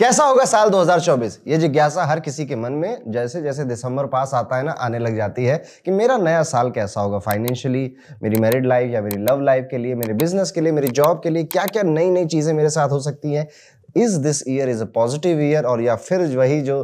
कैसा होगा साल 2024 ये जिज्ञासा हर किसी के मन में जैसे जैसे दिसंबर पास आता है ना आने लग जाती है कि मेरा नया साल कैसा होगा फाइनेंशियली मेरी मैरिड लाइफ या मेरी लव लाइफ के लिए मेरे बिजनेस के लिए मेरी जॉब के लिए क्या क्या नई नई चीज़ें मेरे साथ हो सकती हैं is this year is a positive year और या फिर वही जो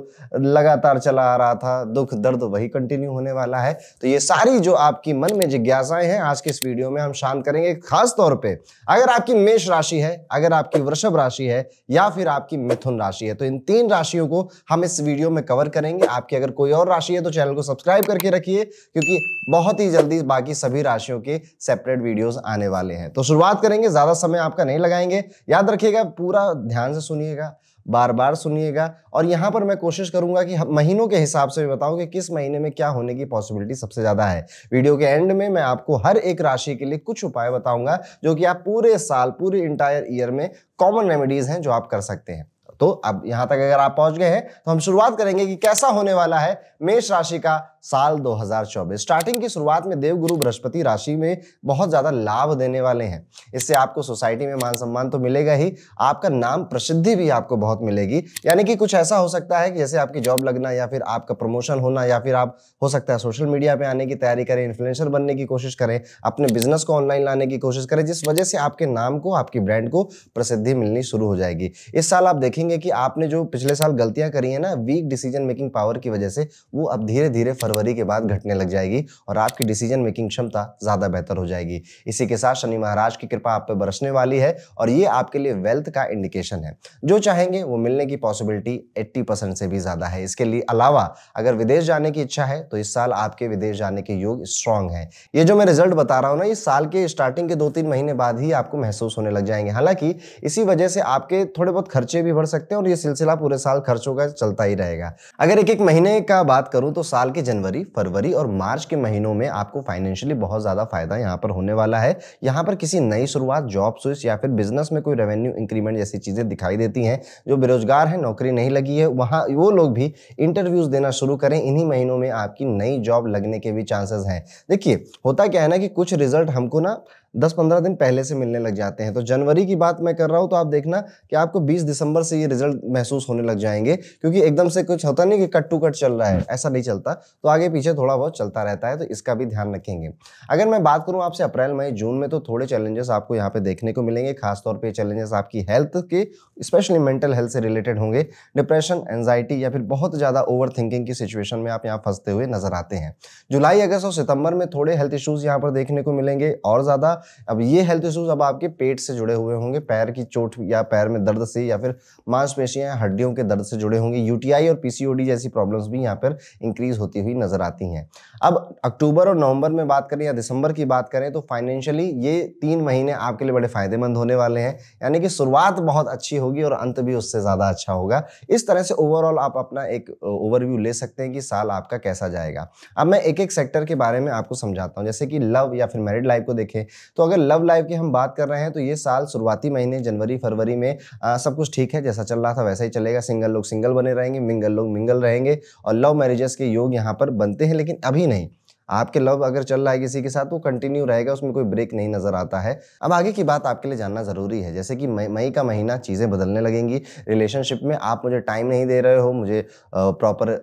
लगातार चला आ रहा था दुख दर्द वही कंटिन्यू होने वाला है तो ये सारी जो आपकी मन में जिज्ञासाएं हैं आज के इस वीडियो में हम शांत करेंगे खास तौर पे अगर आपकी मेष राशि है अगर आपकी वृषभ राशि है या फिर आपकी मिथुन राशि है तो इन तीन राशियों को हम इस वीडियो में कवर करेंगे आपकी अगर कोई और राशि है तो चैनल को सब्सक्राइब करके रखिए क्योंकि बहुत ही जल्दी बाकी सभी राशियों के सेपरेट वीडियोज आने वाले हैं तो शुरुआत करेंगे ज्यादा समय आपका नहीं लगाएंगे याद रखिएगा पूरा ध्यान से सुनिएगा बार बार सुनिएगा और यहाँ पर मैं कोशिश करूंगा कि महीनों के हिसाब से भी बताऊँ कि किस महीने में क्या होने की पॉसिबिलिटी सबसे ज़्यादा है वीडियो के एंड में मैं आपको हर एक राशि के लिए कुछ उपाय बताऊंगा जो कि आप पूरे साल पूरे इंटायर ईयर में कॉमन रेमेडीज़ हैं जो आप कर सकते हैं तो अब यहां तक अगर आप पहुंच गए हैं तो हम शुरुआत करेंगे कि कैसा होने वाला है मेष राशि का साल 2024 स्टार्टिंग की शुरुआत में देवगुरु बृहस्पति राशि में बहुत ज़्यादा लाभ देने वाले हैं इससे आपको सोसाइटी में मान सम्मान तो मिलेगा ही आपका नाम प्रसिद्धि भी आपको बहुत मिलेगी यानी कि कुछ ऐसा हो सकता है कि जैसे आपकी जॉब लगना या फिर आपका प्रमोशन होना या फिर आप हो सकता है सोशल मीडिया पर आने की तैयारी करें इन्फ्लुएंसर बनने की कोशिश करें अपने बिजनेस को ऑनलाइन लाने की कोशिश करें जिस वजह से आपके नाम को आपकी ब्रांड को प्रसिद्धि मिलनी शुरू हो जाएगी इस साल आप देखेंगे कि आपने जो पिछले साल गलतियां करी है ना वीक डिसीजन मेकिंग पावर की वजह से वो अब धीरे धीरे फर फरवरी के बाद घटने लग जाएगी और आपकी डिसीजन मेकिंग क्षमता ज़्यादा बेहतर हो जाएगी इसी के साथ शनि महाराज की कृपा आप पर बरसने वाली है और ये आपके लिए वेल्थ का इंडिकेशन है जो चाहेंगे वो मिलने की पॉसिबिलिटी एट्टी से भी ज़्यादा है इसके लिए अलावा अगर विदेश जाने की इच्छा है तो इस साल आपके विदेश जाने के योग स्ट्रांग है ये जो मैं रिजल्ट बता रहा हूँ ना इस साल के स्टार्टिंग के दो तीन महीने बाद ही आपको महसूस होने लग जाएंगे हालांकि इसी वजह से आपके थोड़े बहुत खर्चे भी बढ़ सकते हैं और ये सिलसिला पूरे साल खर्चों का चलता ही रहेगा अगर एक एक महीने का बात करूं तो साल के जनवरी जनवरी फरवरी और मार्च के महीनों में आपको फाइनेंशियली बहुत ज़्यादा फायदा यहाँ पर होने वाला है यहाँ पर किसी नई शुरुआत जॉब स्विच या फिर बिजनेस में कोई रेवेन्यू इंक्रीमेंट जैसी चीज़ें दिखाई देती हैं जो बेरोजगार हैं नौकरी नहीं लगी है वहाँ वो लोग भी इंटरव्यूज़ देना शुरू करें इन्हीं महीनों में आपकी नई जॉब लगने के भी चांसेस हैं देखिए होता क्या है ना कि कुछ रिजल्ट हमको ना दस पंद्रह दिन पहले से मिलने लग जाते हैं तो जनवरी की बात मैं कर रहा हूँ तो आप देखना कि आपको बीस दिसंबर से ये रिजल्ट महसूस होने लग जाएंगे क्योंकि एकदम से कुछ होता नहीं कि कट टू कट चल रहा है हम्म। ऐसा नहीं चलता तो आगे पीछे थोड़ा बहुत चलता रहता है तो इसका भी ध्यान रखेंगे अगर मैं बात करूँ आपसे अप्रैल मई जून में तो थोड़े चैलेंजेस आपको यहाँ पे देखने को मिलेंगे खासतौर पर चैलेंजेस आपकी हेल्थ के स्पेशली मेंटल हेल्थ से रिलेटेड होंगे डिप्रेशन एनजाइटी या फिर बहुत ज़्यादा ओवर की सिचुएशन में आप यहाँ फंसते हुए नजर आते हैं जुलाई अगस्त और सितंबर में थोड़े हेल्थ इशूज़ यहाँ पर देखने को मिलेंगे और ज़्यादा अब ये हेल्थ इशूज अब आपके पेट से जुड़े हुए होंगे पैर की चोट या पैर में दर्द से या फिर मांसपेशियां हड्डियों के दर्द से जुड़े होंगे यूटीआई और पीसीओडी जैसी प्रॉब्लम्स भी यहाँ पर इंक्रीज होती हुई नजर आती हैं अब अक्टूबर और नवंबर में बात करें या दिसंबर की बात करें तो फाइनेंशियली ये तीन महीने आपके लिए बड़े फायदेमंद होने वाले हैं यानी कि शुरुआत बहुत अच्छी होगी और अंत भी उससे ज़्यादा अच्छा होगा इस तरह से ओवरऑल आप अपना एक ओवरव्यू ले सकते हैं कि साल आपका कैसा जाएगा अब मैं एक एक सेक्टर के बारे में आपको समझाता हूँ जैसे कि लव या फिर मैरिड लाइफ को देखें तो अगर लव लाइफ की हम बात कर रहे हैं तो ये साल शुरुआती महीने जनवरी फरवरी में आ, सब कुछ ठीक है जैसा चल रहा था वैसा ही चलेगा सिंगल लोग सिंगल बने रहेंगे मिंगल लोग मिंगल रहेंगे और लव मैरिजेस के योग यहाँ पर बनते हैं लेकिन अभी नहीं आपके लव अगर चल रहा है किसी के साथ वो तो कंटिन्यू रहेगा उसमें कोई ब्रेक नहीं नज़र आता है अब आगे की बात आपके लिए जानना ज़रूरी है जैसे कि मई मई का महीना चीज़ें बदलने लगेंगी रिलेशनशिप में आप मुझे टाइम नहीं दे रहे हो मुझे प्रॉपर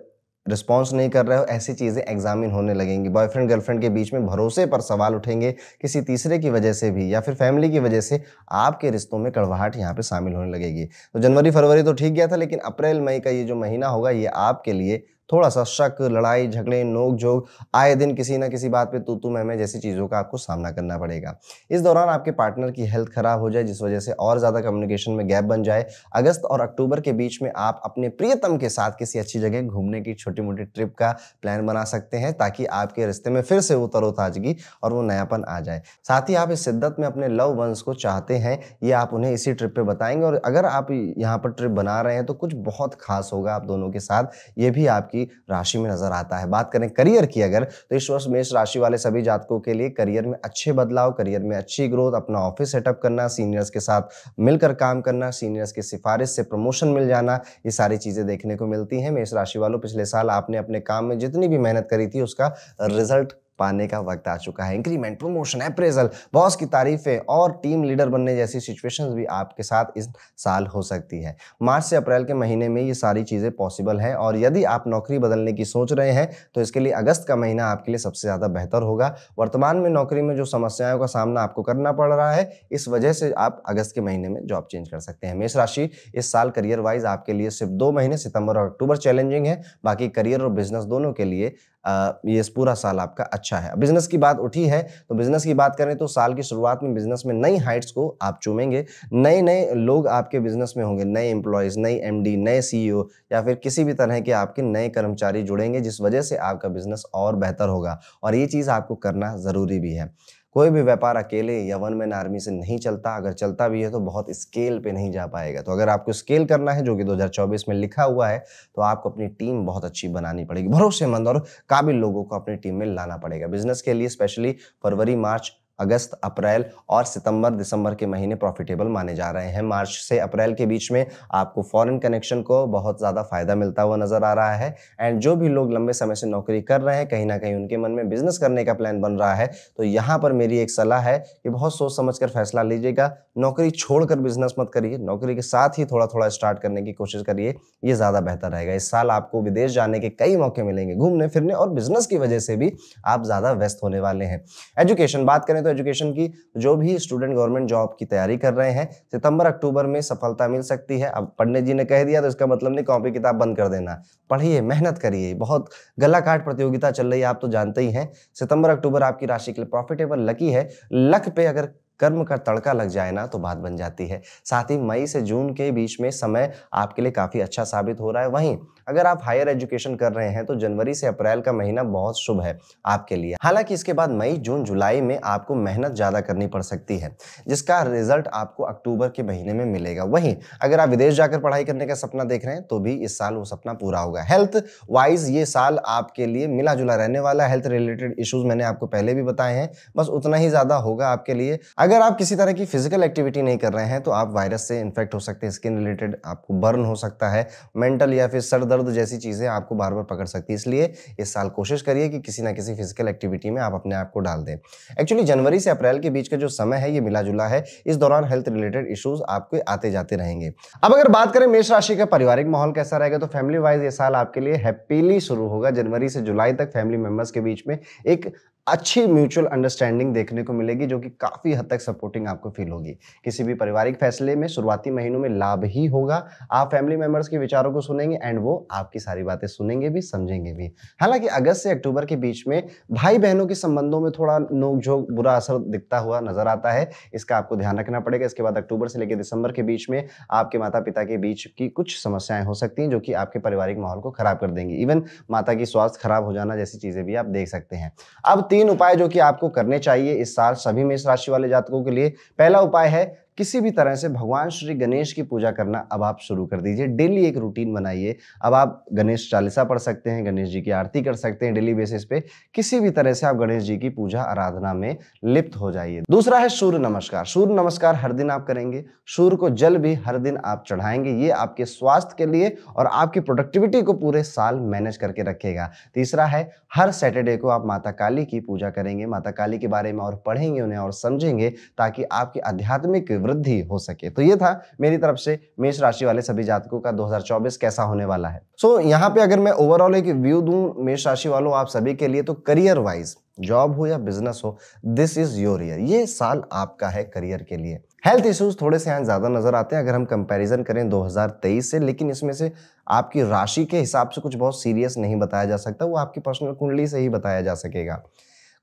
रिस्पॉन्स नहीं कर रहे हो ऐसी चीज़ें एग्जामिन होने लगेंगी बॉयफ्रेंड गर्लफ्रेंड के बीच में भरोसे पर सवाल उठेंगे किसी तीसरे की वजह से भी या फिर फैमिली की वजह से आपके रिश्तों में कड़वाहट यहाँ पर शामिल होने लगेगी तो जनवरी फरवरी तो ठीक गया था लेकिन अप्रैल मई का ये जो महीना होगा ये आपके लिए थोड़ा सा शक लड़ाई झगड़े नोक झोंक आए दिन किसी ना किसी बात पे तू तू मैं मैं जैसी चीज़ों का आपको सामना करना पड़ेगा इस दौरान आपके पार्टनर की हेल्थ खराब हो जाए जिस वजह से और ज़्यादा कम्युनिकेशन में गैप बन जाए अगस्त और अक्टूबर के बीच में आप अपने प्रियतम के साथ किसी अच्छी जगह घूमने की छोटी मोटी ट्रिप का प्लान बना सकते हैं ताकि आपके रिश्ते में फिर से वो तरोताजगी और वो नयापन आ जाए साथ ही आप इस शिद्दत में अपने लव वंस को चाहते हैं ये आप उन्हें इसी ट्रिप पर बताएंगे और अगर आप यहाँ पर ट्रिप बना रहे हैं तो कुछ बहुत खास होगा आप दोनों के साथ ये भी आपकी की राशि में नजर आता है बात करें करियर की अगर तो इस वर्ष मेष राशि वाले सभी जातकों के लिए करियर में अच्छे बदलाव करियर में अच्छी ग्रोथ अपना ऑफिस सेटअप करना सीनियर्स के साथ मिलकर काम करना सीनियर्स की सिफारिश से प्रमोशन मिल जाना ये सारी चीजें देखने को मिलती हैं मेष राशि वालों पिछले साल आपने अपने काम में जितनी भी मेहनत करी थी उसका रिजल्ट पाने का वक्त आ चुका है इंक्रीमेंट प्रमोशन अप्रेजल बॉस की तारीफें और टीम लीडर बनने जैसी सिचुएशंस भी आपके साथ इस साल हो सकती है मार्च से अप्रैल के महीने में ये सारी चीज़ें पॉसिबल है और यदि आप नौकरी बदलने की सोच रहे हैं तो इसके लिए अगस्त का महीना आपके लिए सबसे ज़्यादा बेहतर होगा वर्तमान में नौकरी में जो समस्याओं का सामना आपको करना पड़ रहा है इस वजह से आप अगस्त के महीने में जॉब चेंज कर सकते हैं मेष राशि इस साल करियर वाइज आपके लिए सिर्फ दो महीने सितंबर और अक्टूबर चैलेंजिंग है बाकी करियर और बिजनेस दोनों के लिए ये पूरा साल आपका अच्छा है बिजनेस की बात उठी है तो बिजनेस की बात करें तो साल की शुरुआत में बिजनेस में नई हाइट्स को आप चूमेंगे नए नए लोग आपके बिजनेस में होंगे नए एम्प्लॉयज नए एम नए सी या फिर किसी भी तरह के आपके नए कर्मचारी जुड़ेंगे जिस वजह से आपका बिजनेस और बेहतर होगा और ये चीज़ आपको करना ज़रूरी भी है कोई भी व्यापार अकेले या वन मैन आर्मी से नहीं चलता अगर चलता भी है तो बहुत स्केल पे नहीं जा पाएगा तो अगर आपको स्केल करना है जो कि 2024 में लिखा हुआ है तो आपको अपनी टीम बहुत अच्छी बनानी पड़ेगी भरोसेमंद और काबिल लोगों को अपनी टीम में लाना पड़ेगा बिजनेस के लिए स्पेशली फरवरी मार्च अगस्त अप्रैल और सितंबर दिसंबर के महीने प्रॉफिटेबल माने जा रहे हैं मार्च से अप्रैल के बीच में आपको फॉरेन कनेक्शन को बहुत ज़्यादा फायदा मिलता हुआ नज़र आ रहा है एंड जो भी लोग लंबे समय से नौकरी कर रहे हैं कहीं ना कहीं उनके मन में बिजनेस करने का प्लान बन रहा है तो यहाँ पर मेरी एक सलाह है कि बहुत सोच समझ कर फैसला लीजिएगा नौकरी छोड़कर बिजनेस मत करिए नौकरी के साथ ही थोड़ा थोड़ा स्टार्ट करने की कोशिश करिए ये ज़्यादा बेहतर रहेगा इस साल आपको विदेश जाने के कई मौके मिलेंगे घूमने फिरने और बिजनेस की वजह से भी आप ज़्यादा व्यस्त होने वाले हैं एजुकेशन बात करें तो एजुकेशन की जो भी स्टूडेंट गवर्नमेंट जॉब की तैयारी कर रहे हैं सितंबर अक्टूबर में सफलता मिल सकती है अब पंडित जी ने कह दिया तो इसका मतलब नहीं कॉपी किताब बंद कर देना पढ़िए मेहनत करिए बहुत गला काट प्रतियोगिता चल रही है आप तो जानते ही हैं सितंबर अक्टूबर आपकी राशि के लिए प्रॉफिटेबल लकी है लक पे अगर कर्म का तड़का लग जाए ना तो बात बन जाती है साथ ही मई से जून के बीच में समय आपके लिए काफ़ी अच्छा साबित हो रहा है वहीं अगर आप हायर एजुकेशन कर रहे हैं तो जनवरी से अप्रैल का महीना बहुत शुभ है आपके लिए हालांकि इसके बाद मई जून जुलाई में आपको मेहनत ज़्यादा करनी पड़ सकती है जिसका रिजल्ट आपको अक्टूबर के महीने में मिलेगा वहीं अगर आप विदेश जाकर पढ़ाई करने का सपना देख रहे हैं तो भी इस साल वो सपना पूरा होगा हेल्थ वाइज ये साल आपके लिए मिला जुला रहने वाला हेल्थ रिलेटेड इश्यूज मैंने आपको पहले भी बताए हैं बस उतना ही ज़्यादा होगा आपके लिए अगर आप किसी तरह की फिजिकल एक्टिविटी नहीं कर रहे हैं तो आप वायरस से इन्फेक्ट हो सकते हैं स्किन रिलेटेड आपको बर्न हो सकता है मेंटल या फिर सर दर्द दर्द तो जैसी चीज़ें आपको बार बार पकड़ सकती है इसलिए इस साल कोशिश करिए कि किसी ना किसी फिजिकल एक्टिविटी में आप अपने आप को डाल दें एक्चुअली जनवरी से अप्रैल के बीच का जो समय है ये मिला जुला है इस दौरान हेल्थ रिलेटेड इशूज आपके आते जाते रहेंगे अब अगर बात करें मेष राशि का पारिवारिक माहौल कैसा रहेगा तो फैमिली वाइज ये साल आपके लिए हैप्पीली शुरू होगा जनवरी से जुलाई तक फैमिली मेंबर्स के बीच में एक अच्छी म्यूचुअल अंडरस्टैंडिंग देखने को मिलेगी जो कि काफ़ी हद तक सपोर्टिंग आपको फील होगी किसी भी पारिवारिक फैसले में शुरुआती महीनों में लाभ ही होगा आप फैमिली मेम्बर्स के विचारों को सुनेंगे एंड वो आपकी सारी बातें सुनेंगे भी समझेंगे भी हालांकि अगस्त से अक्टूबर के बीच में भाई बहनों के संबंधों में थोड़ा नोकझोंक बुरा असर दिखता हुआ नजर आता है इसका आपको ध्यान रखना पड़ेगा इसके बाद अक्टूबर से लेकर दिसंबर के बीच में आपके माता पिता के बीच की कुछ समस्याएं हो सकती हैं जो कि आपके पारिवारिक माहौल को खराब कर देंगी इवन माता की स्वास्थ्य खराब हो जाना जैसी चीज़ें भी आप देख सकते हैं अब तीन तीन उपाय जो कि आपको करने चाहिए इस साल सभी मेष राशि वाले जातकों के लिए पहला उपाय है किसी भी तरह से भगवान श्री गणेश की पूजा करना अब आप शुरू कर दीजिए डेली एक रूटीन बनाइए अब आप गणेश चालीसा पढ़ सकते हैं गणेश जी की आरती कर सकते हैं डेली बेसिस पे किसी भी तरह से आप गणेश जी की पूजा आराधना में लिप्त हो जाइए दूसरा है सूर्य नमस्कार सूर्य नमस्कार हर दिन आप करेंगे सूर्य को जल भी हर दिन आप चढ़ाएंगे ये आपके स्वास्थ्य के लिए और आपकी प्रोडक्टिविटी को पूरे साल मैनेज करके रखेगा तीसरा है हर सैटरडे को आप माता काली की पूजा करेंगे माता काली के बारे में और पढ़ेंगे उन्हें और समझेंगे ताकि आपकी आध्यात्मिक वृद्धि हो सके तो ये था मेरी तरफ से मेष राशि वाले सभी जातकों का 2024 कैसा होने वाला है सो so, यहाँ पे अगर मैं ओवरऑल एक व्यू दूं मेष राशि वालों आप सभी के लिए तो करियर वाइज जॉब हो या बिजनेस हो दिस इज योर ईयर ये साल आपका है करियर के लिए हेल्थ इश्यूज थोड़े से यहाँ ज़्यादा नज़र आते हैं अगर हम कंपैरिजन करें 2023 से लेकिन इसमें से आपकी राशि के हिसाब से कुछ बहुत सीरियस नहीं बताया जा सकता वो आपकी पर्सनल कुंडली से ही बताया जा सकेगा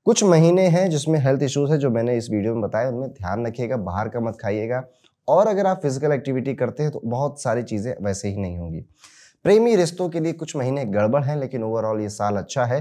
कुछ महीने हैं जिसमें हेल्थ इश्यूज है जो मैंने इस वीडियो में बताया उनमें ध्यान रखिएगा बाहर का मत खाइएगा और अगर आप फिजिकल एक्टिविटी करते हैं तो बहुत सारी चीज़ें वैसे ही नहीं होंगी प्रेमी रिश्तों के लिए कुछ महीने गड़बड़ हैं लेकिन ओवरऑल ये साल अच्छा है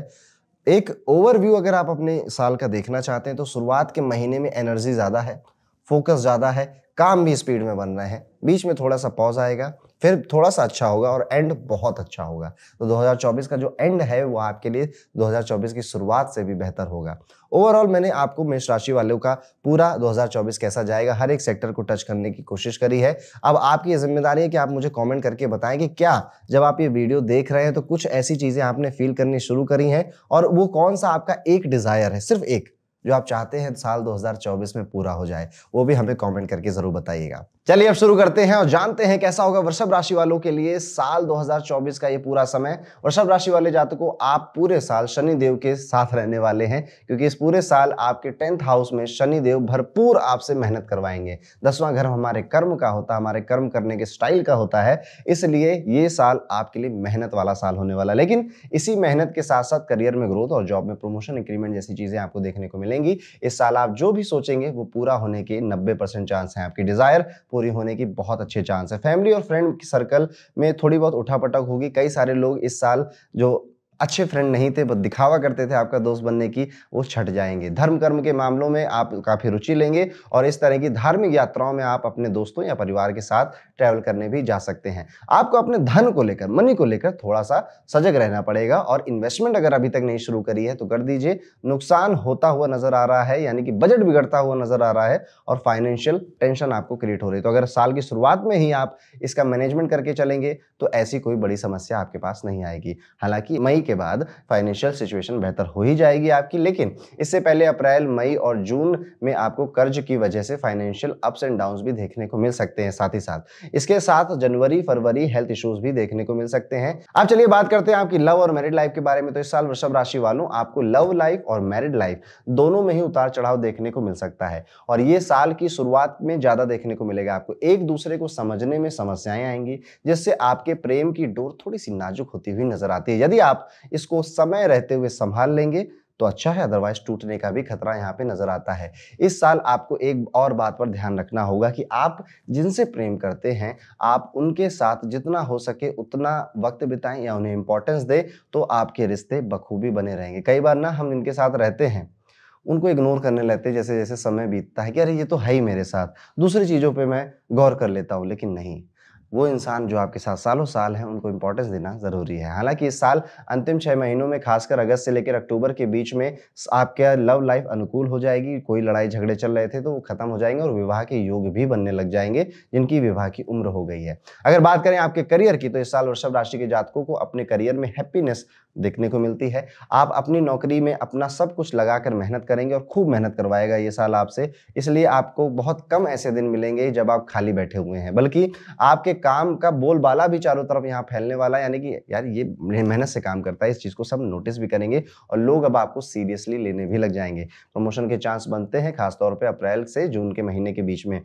एक ओवरव्यू अगर आप अपने साल का देखना चाहते हैं तो शुरुआत के महीने में एनर्जी ज़्यादा है फोकस ज़्यादा है काम भी स्पीड में बन रहे हैं बीच में थोड़ा सा पॉज आएगा फिर थोड़ा सा अच्छा होगा और एंड बहुत अच्छा होगा तो 2024 का जो एंड है वो आपके लिए 2024 की शुरुआत से भी बेहतर होगा ओवरऑल मैंने आपको मेष राशि वालों का पूरा 2024 कैसा जाएगा हर एक सेक्टर को टच करने की कोशिश करी है अब आपकी ये जिम्मेदारी है कि आप मुझे कमेंट करके बताएं कि क्या जब आप ये वीडियो देख रहे हैं तो कुछ ऐसी चीज़ें आपने फील करनी शुरू करी हैं और वो कौन सा आपका एक डिज़ायर है सिर्फ एक जो आप चाहते हैं साल 2024 में पूरा हो जाए वो भी हमें कमेंट करके जरूर बताइएगा चलिए अब शुरू करते हैं और जानते हैं कैसा होगा वृषभ राशि वालों के लिए साल 2024 का ये पूरा समय वृषभ राशि वाले जातकों आप पूरे साल शनि देव के साथ रहने वाले हैं क्योंकि इस पूरे साल आपके टेंथ हाउस में शनि देव भरपूर आपसे मेहनत करवाएंगे दसवां घर हमारे कर्म का होता है हमारे कर्म करने के स्टाइल का होता है इसलिए ये साल आपके लिए मेहनत वाला साल होने वाला लेकिन इसी मेहनत के साथ साथ करियर में ग्रोथ और जॉब में प्रमोशन इंक्रीमेंट जैसी चीजें आपको देखने को मिलेंगी बनेंगी इस साल आप जो भी सोचेंगे वो पूरा होने के नब्बे परसेंट चांस हैं आपकी डिज़ायर पूरी होने की बहुत अच्छे चांस है फैमिली और फ्रेंड सर्कल में थोड़ी बहुत उठापटक होगी कई सारे लोग इस साल जो अच्छे फ्रेंड नहीं थे बस दिखावा करते थे आपका दोस्त बनने की वो छट जाएंगे धर्म कर्म के मामलों में आप काफ़ी रुचि लेंगे और इस तरह की धार्मिक यात्राओं में आप अपने दोस्तों या परिवार के साथ ट्रैवल करने भी जा सकते हैं आपको अपने धन को लेकर मनी को लेकर थोड़ा सा सजग रहना पड़ेगा और इन्वेस्टमेंट अगर अभी तक नहीं शुरू करी है तो कर दीजिए नुकसान होता हुआ नजर आ रहा है यानी कि बजट बिगड़ता हुआ नजर आ रहा है और फाइनेंशियल टेंशन आपको क्रिएट हो रही है तो अगर साल की शुरुआत में ही आप इसका मैनेजमेंट करके चलेंगे तो ऐसी कोई बड़ी समस्या आपके पास नहीं आएगी हालांकि मई के बाद फाइनेंशियल सिचुएशन बेहतर हो ही जाएगी आपकी लेकिन इससे पहले अप्रैल मई और जून में आपको कर्ज की वजह से फाइनेंशियल अप्स एंड डाउन भी देखने को मिल सकते हैं साथ ही साथ इसके साथ जनवरी फरवरी हेल्थ इश्यूज भी देखने को मिल सकते हैं आप चलिए बात करते हैं आपकी लव और मैरिड लाइफ के बारे में तो इस साल वृषभ राशि वालों आपको लव लाइफ और मैरिड लाइफ दोनों में ही उतार चढ़ाव देखने को मिल सकता है और ये साल की शुरुआत में ज्यादा देखने को मिलेगा आपको एक दूसरे को समझने में समस्याएं आएंगी जिससे आपके प्रेम की डोर थोड़ी सी नाजुक होती हुई नजर आती है यदि आप इसको समय रहते हुए संभाल लेंगे तो अच्छा है अदरवाइज टूटने का भी खतरा यहाँ पे नजर आता है इस साल आपको एक और बात पर ध्यान रखना होगा कि आप जिनसे प्रेम करते हैं आप उनके साथ जितना हो सके उतना वक्त बिताएं या उन्हें इंपॉर्टेंस दें तो आपके रिश्ते बखूबी बने रहेंगे कई बार ना हम इनके साथ रहते हैं उनको इग्नोर करने लगते जैसे जैसे समय बीतता है कि अरे ये तो है ही मेरे साथ दूसरी चीज़ों पर मैं गौर कर लेता हूँ लेकिन नहीं वो इंसान जो आपके साथ सालों साल हैं उनको इंपॉर्टेंस देना ज़रूरी है हालांकि इस साल अंतिम छः महीनों में खासकर अगस्त से लेकर अक्टूबर के बीच में आपका लव लाइफ अनुकूल हो जाएगी कोई लड़ाई झगड़े चल रहे थे तो वो खत्म हो जाएंगे और विवाह के योग भी बनने लग जाएंगे जिनकी विवाह की उम्र हो गई है अगर बात करें आपके करियर की तो इस साल वृषभ राशि के जातकों को अपने करियर में हैप्पीनेस देखने को मिलती है आप अपनी नौकरी में अपना सब कुछ लगाकर मेहनत करेंगे और खूब मेहनत करवाएगा ये साल आपसे इसलिए आपको बहुत कम ऐसे दिन मिलेंगे जब आप खाली बैठे हुए हैं बल्कि आपके काम का बोलबाला भी चारों तरफ यहाँ फैलने वाला है यानी कि यार ये मेहनत से काम करता है इस चीज़ को सब नोटिस भी करेंगे और लोग अब आपको सीरियसली लेने भी लग जाएंगे प्रमोशन के चांस बनते हैं खासतौर पर अप्रैल से जून के महीने के बीच में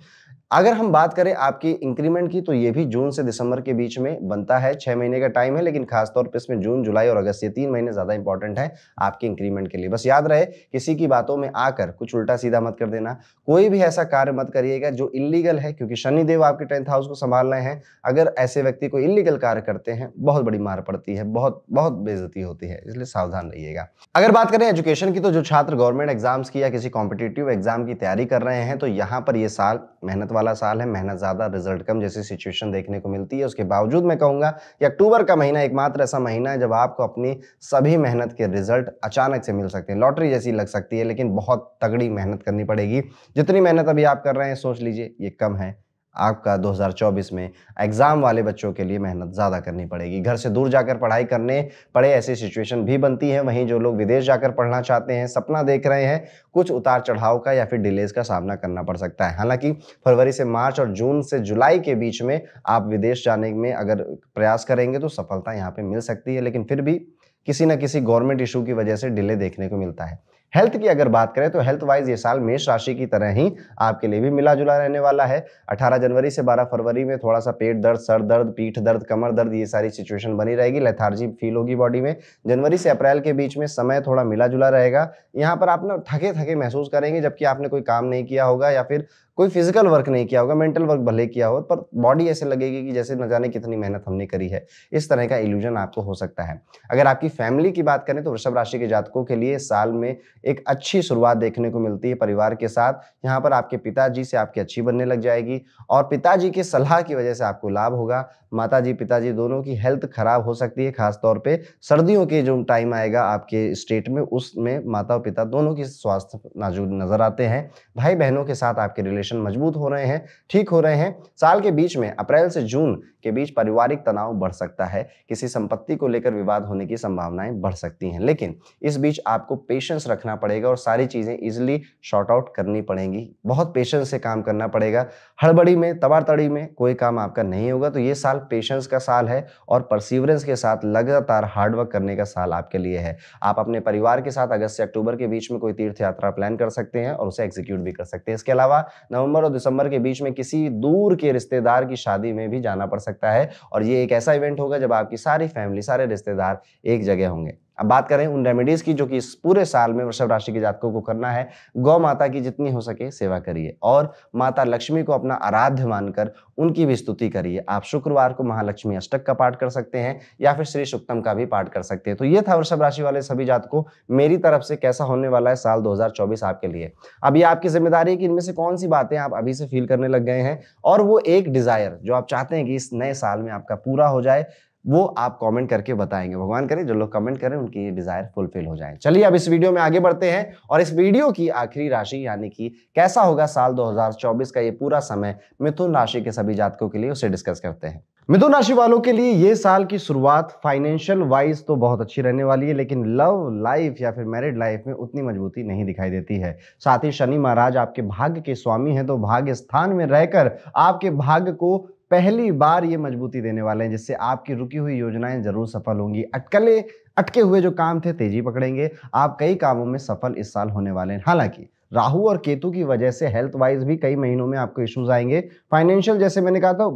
अगर हम बात करें आपकी इंक्रीमेंट की तो ये भी जून से दिसंबर के बीच में बनता है छह महीने का टाइम है लेकिन खासतौर पर इसमें जून जुलाई और अगस्त ये तीन महीने ज़्यादा इंपॉर्टेंट है आपकी इंक्रीमेंट के लिए बस याद रहे किसी की बातों में आकर कुछ उल्टा सीधा मत कर देना कोई भी ऐसा कार्य मत करिएगा जो इलीगल है क्योंकि शनिदेव आपके टेंथ हाउस को संभाल रहे हैं अगर ऐसे व्यक्ति को इलीगल कार्य करते हैं बहुत बड़ी मार पड़ती है बहुत बहुत बेजती होती है इसलिए सावधान रहिएगा अगर बात करें एजुकेशन की तो जो छात्र गवर्नमेंट एग्जाम्स की या किसी कॉम्पिटेटिव एग्जाम की तैयारी कर रहे हैं तो यहाँ पर ये साल मेहनत वाला वाला साल है मेहनत ज़्यादा रिजल्ट कम जैसी सिचुएशन देखने को मिलती है उसके बावजूद मैं कहूँगा कि अक्टूबर का महीना एकमात्र ऐसा महीना है जब आपको अपनी सभी मेहनत के रिजल्ट अचानक से मिल सकते हैं लॉटरी जैसी लग सकती है लेकिन बहुत तगड़ी मेहनत करनी पड़ेगी जितनी मेहनत अभी आप कर रहे हैं सोच लीजिए ये कम है आपका 2024 में एग्ज़ाम वाले बच्चों के लिए मेहनत ज़्यादा करनी पड़ेगी घर से दूर जाकर पढ़ाई करने पड़े ऐसी सिचुएशन भी बनती है वहीं जो लोग विदेश जाकर पढ़ना चाहते हैं सपना देख रहे हैं कुछ उतार चढ़ाव का या फिर डिलेज का सामना करना पड़ सकता है हालांकि फरवरी से मार्च और जून से जुलाई के बीच में आप विदेश जाने में अगर प्रयास करेंगे तो सफलता यहाँ पर मिल सकती है लेकिन फिर भी किसी न किसी गवर्नमेंट इशू की वजह से डिले देखने को मिलता है हेल्थ की अगर बात करें तो हेल्थ वाइज ये साल मेष राशि की तरह ही आपके लिए भी मिला जुला रहने वाला है 18 जनवरी से 12 फरवरी में थोड़ा सा पेट दर्द सर दर्द पीठ दर्द कमर दर्द ये सारी सिचुएशन बनी रहेगी लेथार्जी फील होगी बॉडी में जनवरी से अप्रैल के बीच में समय थोड़ा मिला जुला रहेगा यहाँ पर आप ना थके थके महसूस करेंगे जबकि आपने कोई काम नहीं किया होगा या फिर कोई फिजिकल वर्क नहीं किया होगा मेंटल वर्क भले किया हो पर बॉडी ऐसे लगेगी कि जैसे न जाने कितनी मेहनत हमने करी है इस तरह का इल्यूजन आपको हो सकता है अगर आपकी फैमिली की बात करें तो वृषभ राशि के जातकों के लिए साल में एक अच्छी शुरुआत देखने को मिलती है परिवार के साथ यहाँ पर आपके पिताजी से आपकी अच्छी बनने लग जाएगी और पिताजी की सलाह की वजह से आपको लाभ होगा जी पिताजी दोनों की हेल्थ खराब हो सकती है खासतौर पर सर्दियों के जो टाइम आएगा आपके स्टेट में उसमें माता और पिता दोनों के स्वास्थ्य नाजुक नजर आते हैं भाई बहनों के साथ आपके रिलेशन रिलेशन मजबूत हो रहे हैं ठीक हो रहे हैं साल के बीच में अप्रैल से जून के बीच पारिवारिक तनाव बढ़ सकता है किसी संपत्ति को लेकर विवाद होने की संभावनाएं बढ़ सकती हैं लेकिन इस बीच आपको पेशेंस रखना पड़ेगा और सारी चीज़ें इजिली शॉर्ट आउट करनी पड़ेंगी बहुत पेशेंस से काम करना पड़ेगा हड़बड़ी में तबाड़तड़ी में कोई काम आपका नहीं होगा तो ये साल पेशेंस का साल है और परसिवरेंस के साथ लगातार हार्डवर्क करने का साल आपके लिए है आप अपने परिवार के साथ अगस्त से अक्टूबर के बीच में कोई तीर्थ यात्रा प्लान कर सकते हैं और उसे एग्जीक्यूट भी कर सकते हैं इसके अलावा नवंबर और दिसंबर के बीच में किसी दूर के रिश्तेदार की शादी में भी जाना पड़ सकता है और ये एक ऐसा इवेंट होगा जब आपकी सारी फैमिली सारे रिश्तेदार एक जगह होंगे अब बात करें उन रेमेडीज की जो कि इस पूरे साल में वृषभ राशि के जातकों को करना है गौ माता की जितनी हो सके सेवा करिए और माता लक्ष्मी को अपना आराध्य मानकर उनकी भी स्तुति करिए आप शुक्रवार को महालक्ष्मी अष्टक का पाठ कर सकते हैं या फिर श्री सुक्तम का भी पाठ कर सकते हैं तो ये था वृषभ राशि वाले सभी जातकों मेरी तरफ से कैसा होने वाला है साल दो आपके लिए अब ये आपकी जिम्मेदारी है कि इनमें से कौन सी बातें आप अभी से फील करने लग गए हैं और वो एक डिजायर जो आप चाहते हैं कि इस नए साल में आपका पूरा हो जाए वो आप कमेंट करके बताएंगे भगवान करें जो लोग कमेंट करें उनकी ये डिजायर फुलफिल हो जाए चलिए अब इस वीडियो में आगे बढ़ते हैं और इस वीडियो की आखिरी राशि यानी कि कैसा होगा साल 2024 का ये पूरा समय मिथुन राशि के सभी जातकों के लिए उसे डिस्कस करते हैं मिथुन राशि वालों के लिए ये साल की शुरुआत फाइनेंशियल वाइज तो बहुत अच्छी रहने वाली है लेकिन लव लाइफ या फिर मैरिड लाइफ में उतनी मजबूती नहीं दिखाई देती है साथ ही शनि महाराज आपके भाग्य के स्वामी हैं तो भाग्य स्थान में रहकर आपके भाग्य को पहली बार ये मजबूती देने वाले हैं जिससे आपकी रुकी हुई योजनाएं जरूर सफल होंगी अटकले अटके हुए जो काम थे तेजी पकड़ेंगे आप कई कामों में सफल इस साल होने वाले हैं हालांकि राहु और केतु की वजह से हेल्थ वाइज भी कई महीनों में आपको इश्यूज आएंगे फाइनेंशियल जैसे मैंने कहा था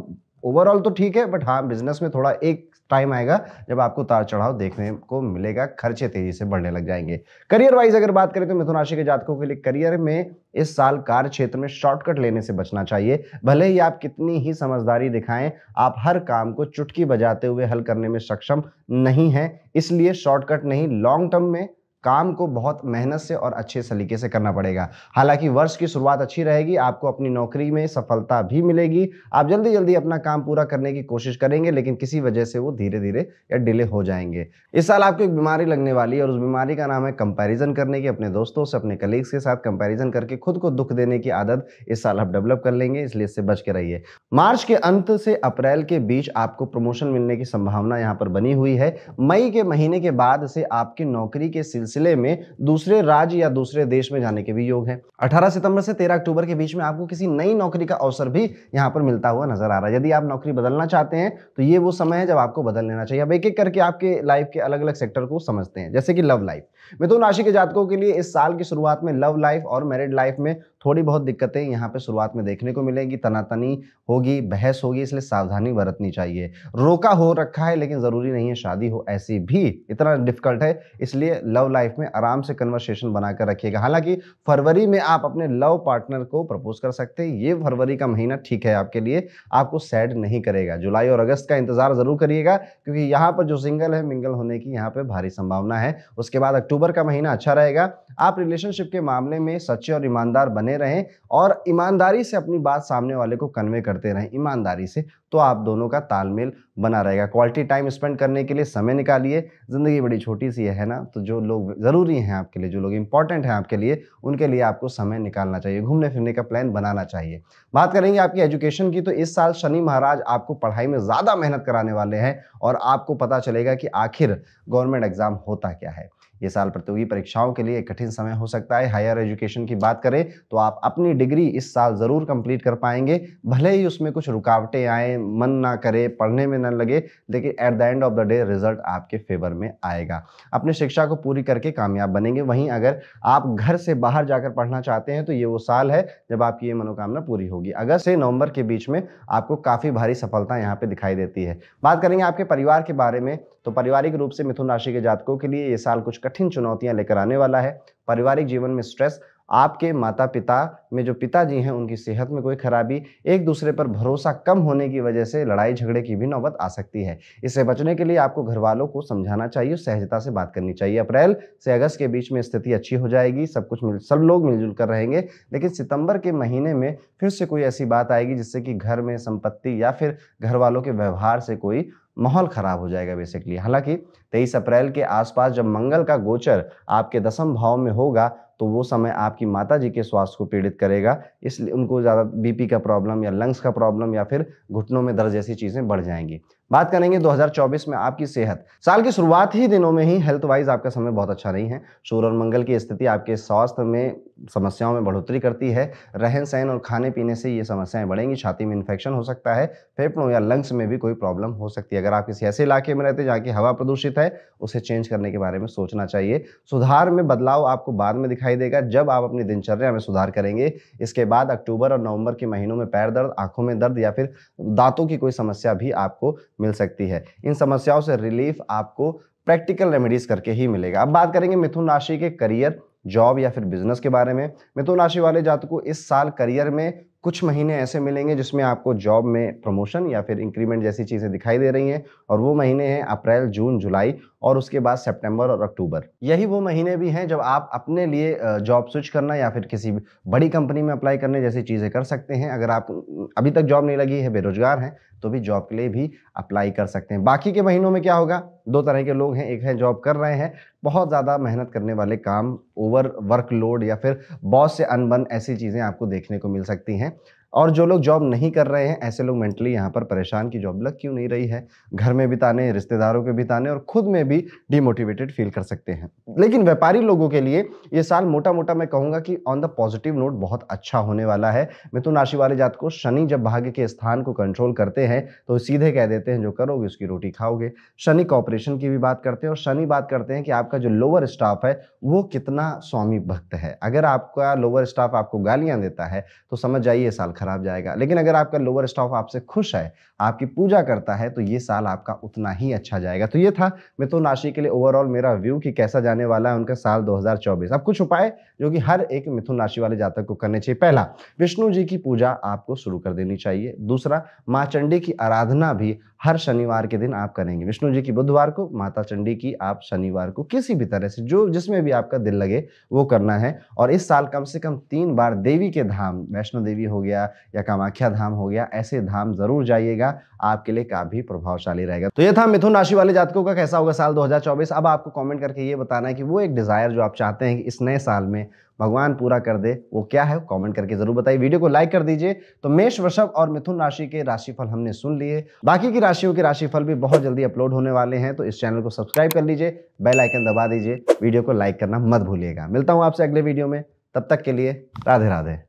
ओवरऑल तो ठीक है बट हाँ बिजनेस में थोड़ा एक टाइम आएगा जब आपको तार चढ़ाव देखने को मिलेगा खर्चे तेजी से बढ़ने लग जाएंगे करियर वाइज अगर बात करें तो मिथुन राशि के जातकों के लिए करियर में इस साल कार्य क्षेत्र में शॉर्टकट लेने से बचना चाहिए भले ही आप कितनी ही समझदारी दिखाएं आप हर काम को चुटकी बजाते हुए हल करने में सक्षम नहीं है इसलिए शॉर्टकट नहीं लॉन्ग टर्म में काम को बहुत मेहनत से और अच्छे सलीके से करना पड़ेगा हालांकि वर्ष की शुरुआत अच्छी रहेगी आपको अपनी नौकरी में सफलता भी मिलेगी आप जल्दी जल्दी अपना काम पूरा करने की कोशिश करेंगे लेकिन किसी वजह से वो धीरे धीरे या डिले हो जाएंगे इस साल आपको एक बीमारी लगने वाली है और उस बीमारी का नाम है कंपेरिजन करने की अपने दोस्तों से अपने कलीग्स के साथ कंपेरिजन करके खुद को दुख देने की आदत इस साल आप डेवलप कर लेंगे इसलिए इससे बच के रहिए मार्च के अंत से अप्रैल के बीच आपको प्रमोशन मिलने की संभावना यहाँ पर बनी हुई है मई के महीने के बाद से आपकी नौकरी के सिलसिले सिलसिले में दूसरे राज्य या दूसरे देश में जाने के भी योग है अठारह सितंबर से तेरह अक्टूबर के बीच में आपको किसी नई नौकरी का अवसर भी यहाँ पर मिलता हुआ नजर आ रहा है यदि आप नौकरी बदलना चाहते हैं तो ये वो समय है जब आपको बदल लेना चाहिए अब एक एक करके आपके लाइफ के अलग अलग सेक्टर को समझते हैं जैसे कि लव लाइफ मिथुन राशि के जातकों के लिए इस साल की शुरुआत में लव लाइफ और मैरिड लाइफ में थोड़ी बहुत दिक्कतें यहाँ पे शुरुआत में देखने को मिलेंगी तनातनी होगी बहस होगी इसलिए सावधानी बरतनी चाहिए रोका हो रखा है लेकिन ज़रूरी नहीं है शादी हो ऐसी भी इतना डिफिकल्ट है इसलिए लव लाइफ में आराम से कन्वर्सेशन बनाकर रखिएगा हालांकि फरवरी में आप अपने लव पार्टनर को प्रपोज कर सकते हैं ये फरवरी का महीना ठीक है आपके लिए आपको सैड नहीं करेगा जुलाई और अगस्त का इंतजार ज़रूर करिएगा क्योंकि यहाँ पर जो सिंगल है मिंगल होने की यहाँ पर भारी संभावना है उसके बाद अक्टूबर का महीना अच्छा रहेगा आप रिलेशनशिप के मामले में सच्चे और ईमानदार बने रहें और ईमानदारी से अपनी बात सामने वाले को कन्वे करते रहें ईमानदारी से तो आप दोनों का तालमेल बना रहेगा क्वालिटी टाइम स्पेंड करने के लिए समय निकालिए ज़िंदगी बड़ी छोटी सी है ना तो जो लोग ज़रूरी हैं आपके लिए जो लोग इंपॉर्टेंट हैं आपके लिए उनके लिए आपको समय निकालना चाहिए घूमने फिरने का प्लान बनाना चाहिए बात करेंगे आपकी एजुकेशन की तो इस साल शनि महाराज आपको पढ़ाई में ज़्यादा मेहनत कराने वाले हैं और आपको पता चलेगा कि आखिर गवर्नमेंट एग्ज़ाम होता क्या है ये साल प्रतियोगी परीक्षाओं के लिए एक कठिन समय हो सकता है हायर एजुकेशन की बात करें तो आप अपनी डिग्री इस साल ज़रूर कंप्लीट कर पाएंगे भले ही उसमें कुछ रुकावटें आएँ में मन ना करे पढ़ने में ना लगे लेकिन at the end of the day result आपके फेवर में आएगा अपने शिक्षा को पूरी करके कामयाब बनेंगे वहीं अगर आप घर से बाहर जाकर पढ़ना चाहते हैं तो ये वो साल है जब आपकी ये मनोकामना पूरी होगी अगस्त से नवंबर के बीच में आपको काफ़ी भारी सफलता यहाँ पे दिखाई देती है बात करेंगे आपके परिवार के बारे में तो पारिवारिक रूप से मिथुन राशि के जातकों के लिए ये साल कुछ कठिन चुनौतियां लेकर आने वाला है पारिवारिक जीवन में स्ट्रेस आपके माता पिता में जो पिताजी हैं उनकी सेहत में कोई खराबी एक दूसरे पर भरोसा कम होने की वजह से लड़ाई झगड़े की भी नौबत आ सकती है इससे बचने के लिए आपको घर वालों को समझाना चाहिए सहजता से बात करनी चाहिए अप्रैल से अगस्त के बीच में स्थिति अच्छी हो जाएगी सब कुछ मिल सब लोग मिलजुल कर रहेंगे लेकिन सितंबर के महीने में फिर से कोई ऐसी बात आएगी जिससे कि घर में संपत्ति या फिर घर वालों के व्यवहार से कोई माहौल खराब हो जाएगा बेसिकली हालांकि 23 अप्रैल के आसपास जब मंगल का गोचर आपके दसम भाव में होगा तो वो समय आपकी माता जी के स्वास्थ्य को पीड़ित करेगा इसलिए उनको ज़्यादा बीपी का प्रॉब्लम या लंग्स का प्रॉब्लम या फिर घुटनों में दर्द जैसी चीज़ें बढ़ जाएंगी बात करेंगे 2024 में आपकी सेहत साल की शुरुआत ही दिनों में ही हेल्थ वाइज आपका समय बहुत अच्छा नहीं है सूर्य और मंगल की स्थिति आपके स्वास्थ्य में समस्याओं में बढ़ोतरी करती है रहन सहन और खाने पीने से ये समस्याएं बढ़ेंगी छाती में इन्फेक्शन हो सकता है फेफड़ों या लंग्स में भी कोई प्रॉब्लम हो सकती है अगर आप किसी ऐसे इलाके में रहते हैं जहाँ की हवा प्रदूषित है उसे चेंज करने के बारे में सोचना चाहिए सुधार में बदलाव आपको बाद में दिखाई देगा जब आप अपनी दिनचर्या में सुधार करेंगे इसके बाद अक्टूबर और नवंबर के महीनों में पैर दर्द आंखों में दर्द या फिर दांतों की कोई समस्या भी आपको मिल सकती है इन समस्याओं से रिलीफ आपको प्रैक्टिकल रेमेडीज करके ही मिलेगा अब बात करेंगे मिथुन राशि के करियर जॉब या फिर बिजनेस के बारे में मिथुन राशि वाले जातकों इस साल करियर में कुछ महीने ऐसे मिलेंगे जिसमें आपको जॉब में प्रमोशन या फिर इंक्रीमेंट जैसी चीज़ें दिखाई दे रही हैं और वो महीने हैं अप्रैल जून जुलाई और उसके बाद सितंबर और अक्टूबर यही वो महीने भी हैं जब आप अपने लिए जॉब स्विच करना या फिर किसी बड़ी कंपनी में अप्लाई करने जैसी चीज़ें कर सकते हैं अगर आप अभी तक जॉब नहीं लगी है बेरोजगार हैं तो भी जॉब के लिए भी अप्लाई कर सकते हैं बाकी के महीनों में क्या होगा दो तरह के लोग हैं एक हैं जॉब कर रहे हैं बहुत ज़्यादा मेहनत करने वाले काम ओवर वर्कलोड या फिर बॉस से अनबन ऐसी चीज़ें आपको देखने को मिल सकती हैं हैं और जो लोग जॉब नहीं कर रहे हैं ऐसे लोग मेंटली यहाँ पर परेशान की जॉब लग क्यों नहीं रही है घर में बिताने रिश्तेदारों के बिताने और खुद में भी डिमोटिवेटेड फील कर सकते हैं लेकिन व्यापारी लोगों के लिए ये साल मोटा मोटा मैं कहूँगा कि ऑन द पॉजिटिव नोट बहुत अच्छा होने वाला है मिथुन राशि वाले जात को शनि जब भाग्य के स्थान को कंट्रोल करते हैं तो सीधे कह देते हैं जो करोगे उसकी रोटी खाओगे शनि कॉपरेशन की भी बात करते हैं और शनि बात करते हैं कि आपका जो लोअर स्टाफ है वो कितना स्वामी भक्त है अगर आपका लोअर स्टाफ आपको गालियाँ देता है तो समझ जाइए साल खराब जाएगा लेकिन अगर आपका लोअर स्टॉफ आपसे खुश है आपकी पूजा करता है तो ये साल आपका उतना ही अच्छा जाएगा तो ये था मिथुन राशि के लिए ओवरऑल मेरा व्यू कि कैसा जाने वाला है उनका साल 2024 अब कुछ उपाय जो कि हर एक मिथुन राशि वाले जातक को करने चाहिए पहला विष्णु जी की पूजा आपको शुरू कर देनी चाहिए दूसरा माँ चंडी की आराधना भी हर शनिवार के दिन आप करेंगे विष्णु जी की बुधवार को माता चंडी की आप शनिवार को किसी भी तरह से जो जिसमें भी आपका दिल लगे वो करना है और इस साल कम से कम तीन बार देवी के धाम वैष्णो देवी हो गया गया या कामाख्या धाम हो गया ऐसे धाम जरूर जाइएगा आपके लिए काफी प्रभावशाली रहेगा तो ये था मिथुन राशि वाले जातकों का कैसा होगा साल 2024 अब आपको कमेंट करके ये बताना है कि वो एक डिजायर जो आप चाहते हैं कि इस नए साल में भगवान पूरा कर दे वो क्या है कमेंट करके जरूर बताइए वीडियो को लाइक कर दीजिए तो मेष वृषभ और मिथुन राशि के राशिफल हमने सुन लिए बाकी की राशियों के राशिफल भी बहुत जल्दी अपलोड होने वाले हैं तो इस चैनल को सब्सक्राइब कर लीजिए बेल आइकन दबा दीजिए वीडियो को लाइक करना मत भूलिएगा मिलता हूँ आपसे अगले वीडियो में तब तक के लिए राधे राधे